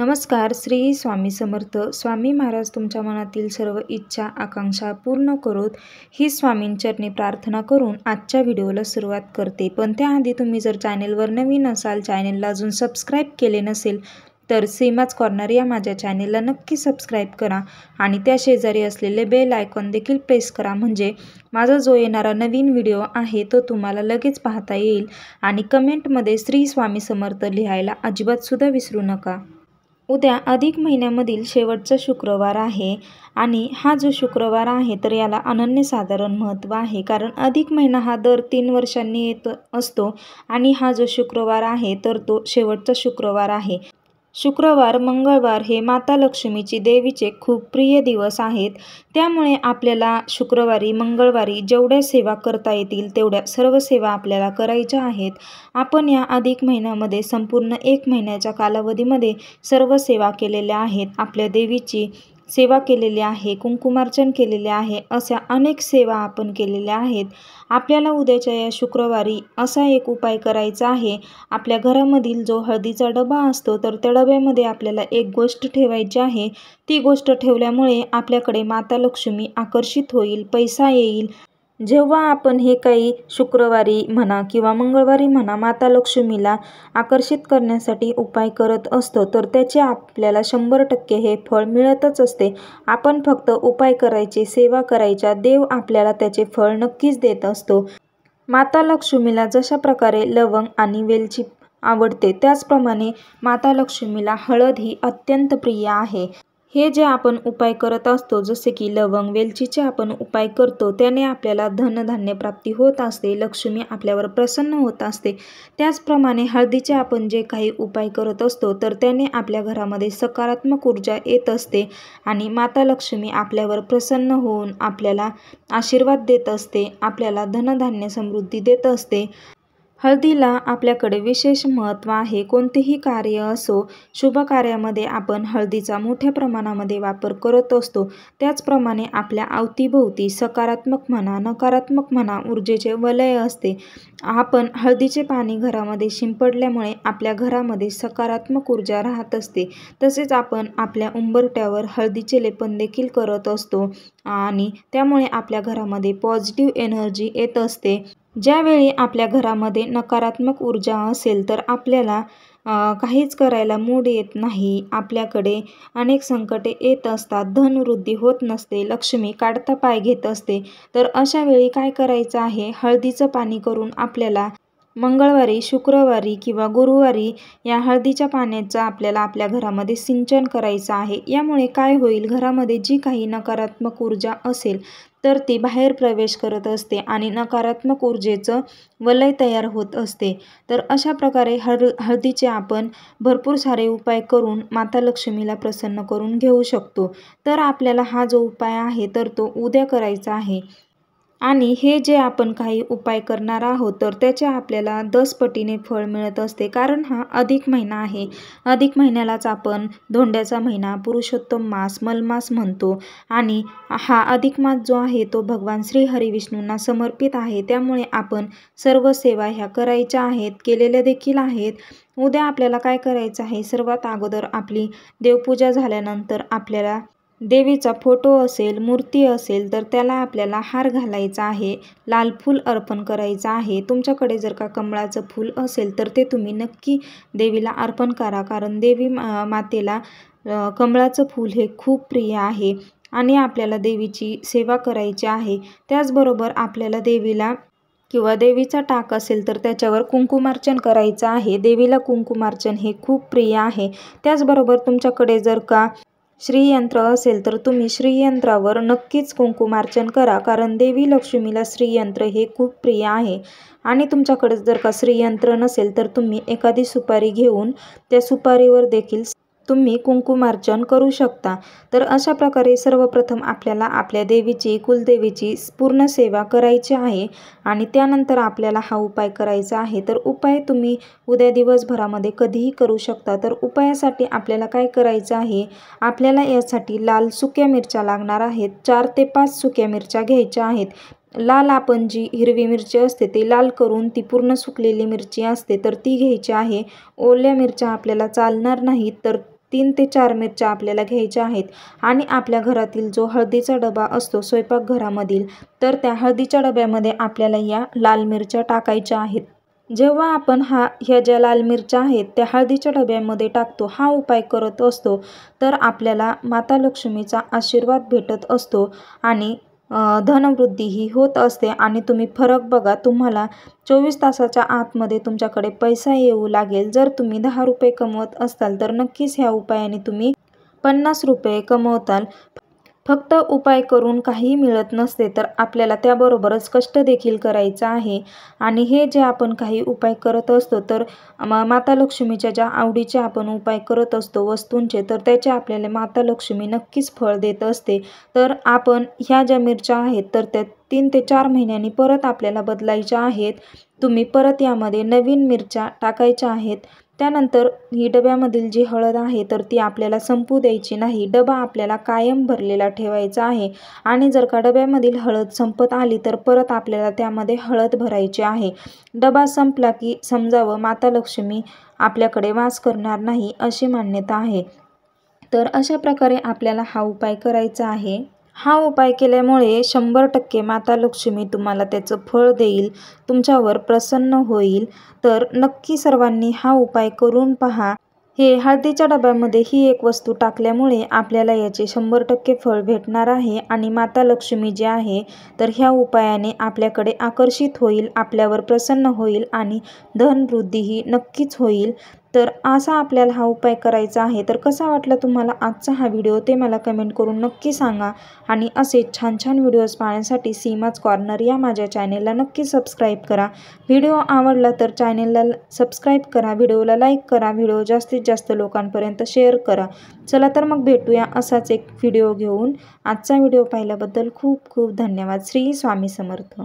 नमस्कार श्री स्वामी समर्थ स्वामी महाराज तुमच्या मनातील सर्व इच्छा आकांक्षा पूर्ण करोत ही स्वामींचरणी प्रार्थना करून आजच्या व्हिडिओला सुरुवात करते पण त्याआधी तुम्ही जर चॅनेलवर नवीन असाल चॅनेलला अजून सबस्क्राईब केले नसेल तर सीमाच कॉर्नर या माझ्या चॅनेलला नक्की सबस्क्राईब करा आणि त्या शेजारी असलेले बेल आयकॉन देखील प्रेस करा म्हणजे माझा जो येणारा नवीन व्हिडिओ आहे तो तुम्हाला लगेच पाहता येईल आणि कमेंटमध्ये श्री स्वामी समर्थ लिहायला अजिबातसुद्धा विसरू नका उद्या अधिक महिन्यामधील शेवटचा शुक्रवार आहे आणि हा जो शुक्रवार आहे तर याला अनन्यसाधारण महत्त्व आहे कारण अधिक महिना हा दर तीन वर्षांनी येत असतो आणि हा जो शुक्रवार आहे तर तो शेवटचा शुक्रवार आहे शुक्रवार मंगळवार हे माता लक्ष्मीची देवीचे खूप प्रिय दिवस आहेत त्यामुळे आपल्याला शुक्रवारी मंगळवारी जेवढ्या सेवा करता येतील तेवढ्या सर्व सेवा आपल्याला करायच्या आहेत आपण या अधिक महिन्यामध्ये संपूर्ण एक महिन्याच्या कालावधीमध्ये सर्व सेवा केलेल्या आहेत आपल्या देवीची सेवा केलेली आहे कुंकुमार्चन केलेले आहे अशा अनेक सेवा आपण केलेल्या आहेत आपल्याला उद्याच्या या शुक्रवारी असा एक उपाय करायचा आहे आपल्या घरामधील जो हळदीचा डबा असतो तर त्या डब्यामध्ये आपल्याला एक गोष्ट ठेवायची आहे ती गोष्ट ठेवल्यामुळे आपल्याकडे माता लक्ष्मी आकर्षित होईल पैसा येईल जेव्हा आपण हे काही शुक्रवारी म्हणा किंवा मंगळवारी म्हणा माता लक्ष्मीला आकर्षित करण्यासाठी उपाय करत असतो तर त्याचे आपल्याला शंभर टक्के हे फळ मिळतच असते आपण फक्त उपाय करायचे सेवा करायच्या देव आपल्याला त्याचे फळ नक्कीच देत असतो माता लक्ष्मीला जशा प्रकारे लवंग आणि वेलची आवडते त्याचप्रमाणे माता लक्ष्मीला हळद ही अत्यंत प्रिय आहे हे जे आपण उपाय करत असतो जसे की लवंग वेलचीचे आपण उपाय करतो त्याने आपल्याला धनधान्य प्राप्ती होत असते लक्ष्मी आपल्यावर प्रसन्न होत असते त्याचप्रमाणे हळदीचे आपण जे काही उपाय करत असतो तर त्याने आपल्या घरामध्ये सकारात्मक ऊर्जा येत असते आणि माता लक्ष्मी आपल्यावर प्रसन्न होऊन आपल्याला आशीर्वाद देत असते आपल्याला धनधान्य समृद्धी देत असते हळदीला आपल्याकडे विशेष महत्त्व आहे कोणतेही कार्य असो शुभ कार्यामध्ये आपण हळदीचा मोठ्या प्रमाणामध्ये वापर करत असतो त्याचप्रमाणे आपल्या अवतीभोवती सकारात्मक म्हणा नकारात्मक म्हणा ऊर्जेचे वलय असते आपण हळदीचे पाणी घरामध्ये शिंपडल्यामुळे आपल्या घरामध्ये सकारात्मक ऊर्जा राहत असते तसेच आपण आपल्या उंबरट्यावर हळदीचे लेपन देखील करत असतो आणि त्यामुळे आपल्या घरामध्ये पॉझिटिव्ह एनर्जी येत असते ज्यावेळी आपल्या घरामध्ये नकारात्मक ऊर्जा असेल तर आपल्याला काहीच करायला मूड येत नाही आपल्याकडे अनेक संकटे येत असतात धनवृद्धी होत नसते लक्ष्मी काढता पाय घेत असते तर अशा काय करायचं आहे हळदीचं पाणी करून आपल्याला मंगळवारी शुक्रवारी किंवा गुरुवारी या हळदीच्या पाण्याचा आपल्याला आपल्या घरामध्ये सिंचन करायचं आहे यामुळे काय होईल घरामध्ये जी काही नकारात्मक ऊर्जा असेल तर ती बाहेर प्रवेश करत असते आणि नकारात्मक ऊर्जेचं वलय तयार होत असते तर अशा प्रकारे हळ हळदीचे आपण भरपूर सारे उपाय करून माता लक्ष्मीला प्रसन्न करून घेऊ शकतो तर आपल्याला हा जो उपाय आहे तर तो उद्या करायचा आहे आणि हे जे आपण काही उपाय करणार आहोत तर त्याचे आपल्याला दसपटीने पटीने फळ मिळत असते कारण हा अधिक महिना आहे अधिक महिन्यालाच आपण धोंड्याचा महिना पुरुषोत्तम मास मलमास म्हणतो आणि हा अधिक मास जो आहे तो भगवान श्री हरिविष्णूंना समर्पित आहे त्यामुळे आपण सर्व सेवा ह्या करायच्या आहेत केलेल्या देखील आहेत उद्या आपल्याला काय करायचं आहे सर्वात अगोदर आपली देवपूजा झाल्यानंतर आपल्याला देवीचा फोटो असेल मूर्ती असेल तर त्याला आपल्याला हार घालायचा आहे लाल फूल अर्पण करायचं आहे तुमच्याकडे जर का कमळाचं फूल असेल तर ते तुम्ही नक्की देवीला अर्पण करा कारण देवी मातेला कमळाचं फूल हे खूप प्रिय आहे आणि आपल्याला देवीची सेवा करायची आहे त्याचबरोबर आपल्याला देवीला किंवा देवीचा टाक असेल तर त्याच्यावर कुंकुमार्चन करायचं आहे देवीला कुंकुमार्चन हे खूप प्रिय आहे त्याचबरोबर तुमच्याकडे जर का श्रीयंत्र असेल तर तुम्ही श्रीयंत्रावर नक्कीच कुंकुमार्चन करा कारण देवी लक्ष्मीला श्रीयंत्र हे खूप प्रिय आहे आणि तुमच्याकडे जर का श्रीयंत्र नसेल तर तुम्ही एखादी सुपारी घेऊन त्या सुपारीवर देखील तुम्ही कुंकुमार्जन करू शकता तर अशा प्रकारे सर्वप्रथम आपल्याला आपल्या देवीची कुलदेवीची पूर्ण सेवा करायची आहे आणि त्यानंतर आपल्याला हा उपाय करायचा आहे तर उपाय तुम्ही उद्या दिवसभरामध्ये कधीही करू शकता तर उपायासाठी आपल्याला काय करायचं आहे आपल्याला यासाठी लाल सुक्या मिरच्या लागणार आहेत चार ते पाच सुक्या मिरच्या घ्यायच्या आहेत लाल आपण जी हिरवी मिरची असते ती लाल करून ती पूर्ण सुकलेली मिरची असते तर ती घ्यायची आहे ओल्या मिरच्या आपल्याला चालणार नाहीत तर तीन ते चार मिरच्या आपल्याला घ्यायच्या आहेत आणि आपल्या घरातील जो हळदीचा डबा असतो स्वयंपाकघरामधील तर त्या हळदीच्या डब्यामध्ये आपल्याला या लाल मिरच्या टाकायच्या आहेत जेव्हा आपण हा ह्या ज्या लाल मिरच्या आहेत त्या हळदीच्या डब्यामध्ये टाकतो हा उपाय करत असतो तर आपल्याला माता लक्ष्मीचा आशीर्वाद भेटत असतो आणि धनवृद्धी ही होत असते आणि तुम्ही फरक बघा तुम्हाला चोवीस तासाच्या आतमध्ये तुमच्याकडे पैसा येऊ लागेल जर तुम्ही दहा रुपये कमवत असाल तर नक्कीच ह्या उपायाने तुम्ही पन्नास रुपये कमवताल फक्त उपाय करून काही मिळत नसते तर आपल्याला त्याबरोबरच कष्ट देखील करायचं आहे आणि हे जे आपण काही उपाय करत असतो तर माता लक्ष्मीच्या ज्या आवडीचे आपण उपाय करत असतो वस्तूंचे तर त्याचे आपल्याला माता लक्ष्मी नक्कीच फळ देत असते तर आपण ह्या ज्या मिरच्या आहेत तर त्या तीन ते चार महिन्यांनी परत आपल्याला बदलायच्या आहेत तुम्ही परत यामध्ये नवीन मिरच्या टाकायच्या आहेत त्यानंतर ही डब्यामधील जी हळद आहे तर ती आपल्याला संपू द्यायची नाही डबा आपल्याला कायम भरलेला ठेवायचा आहे आणि जर का डब्यामधील हळद संपत आली तर परत आपल्याला त्यामध्ये हळद भरायची आहे डबा संपला की समजावं माता लक्ष्मी आपल्याकडे वास करणार नाही अशी मान्यता आहे तर अशा प्रकारे आपल्याला हा उपाय करायचा आहे हा उपाय केल्यामुळे शंभर टक्के माता लक्ष्मी तुम्हाला त्याचं फळ देईल तुमच्यावर प्रसन्न होईल तर नक्की सर्वांनी हा उपाय करून पहा हे हळदीच्या डब्यामध्ये ही एक वस्तू टाकल्यामुळे आपल्याला याचे शंभर टक्के फळ भेटणार आहे आणि माता लक्ष्मी जी आहे तर ह्या उपायाने आपल्याकडे आकर्षित होईल आपल्यावर प्रसन्न होईल आणि धनवृद्धीही नक्कीच होईल तर असा आपल्याला हा उपाय करायचा आहे तर कसा वाटला तुम्हाला आजचा हा व्हिडिओ ते मला कमेंट करून नक्की सांगा आणि असे छान छान व्हिडिओज पाहण्यासाठी सीमाच कॉर्नर या माझ्या चॅनेलला नक्की सबस्क्राईब करा व्हिडिओ आवडला तर चॅनेलला सबस्क्राईब करा व्हिडिओला लाईक करा व्हिडिओ जास्तीत जास्त लोकांपर्यंत शेअर करा चला तर मग भेटूया असाच एक व्हिडिओ घेऊन आजचा व्हिडिओ पाहिल्याबद्दल खूप खूप धन्यवाद श्री स्वामी समर्थ